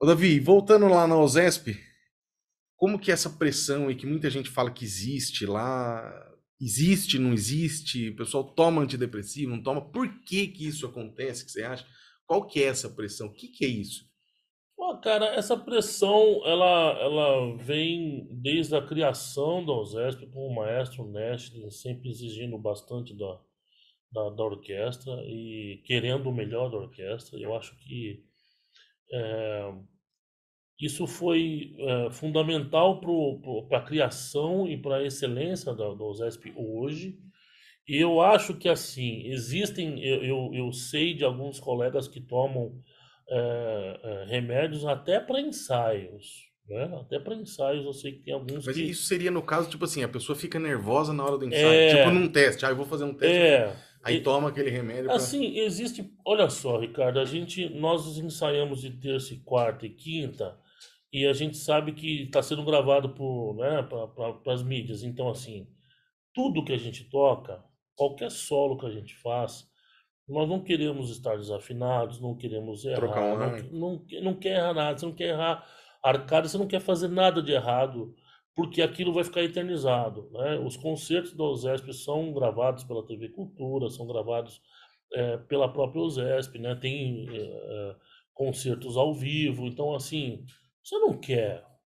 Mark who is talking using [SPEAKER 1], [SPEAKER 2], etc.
[SPEAKER 1] Ô, Davi, voltando lá na OSESP, como que é essa pressão e que muita gente fala que existe lá, existe, não existe, o pessoal toma antidepressivo, não toma, por que que isso acontece, que você acha? Qual que é essa pressão? O que que é isso?
[SPEAKER 2] Pô, cara, essa pressão, ela, ela vem desde a criação da OSESP com o maestro Nestle, sempre exigindo bastante da, da, da orquestra e querendo o melhor da orquestra. Eu acho que é, isso foi é, fundamental para a criação e para a excelência da, OSESP hoje. E eu acho que, assim, existem, eu, eu, eu sei de alguns colegas que tomam é, remédios até para ensaios. Né? Até para ensaios, eu sei que tem alguns. Mas que... isso
[SPEAKER 1] seria no caso, tipo assim, a pessoa fica nervosa na hora do ensaio, tipo é. num teste. Ah, eu vou fazer um teste. É. Aí e, toma aquele remédio. Assim,
[SPEAKER 2] pra... existe. Olha só, Ricardo, a gente, nós ensaiamos de terça, quarta e quinta, e a gente sabe que está sendo gravado por, né, para pra, as mídias. Então, assim, tudo que a gente toca, qualquer solo que a gente faz, nós não queremos estar desafinados, não queremos errar. Trocar um não, não, não quer errar nada, você não quer errar arcada, você não quer fazer nada de errado porque aquilo vai ficar eternizado. Né? Os concertos da OSESP são gravados pela TV Cultura, são gravados é, pela própria OSESP, né? tem é, é concertos ao vivo, então assim, você não quer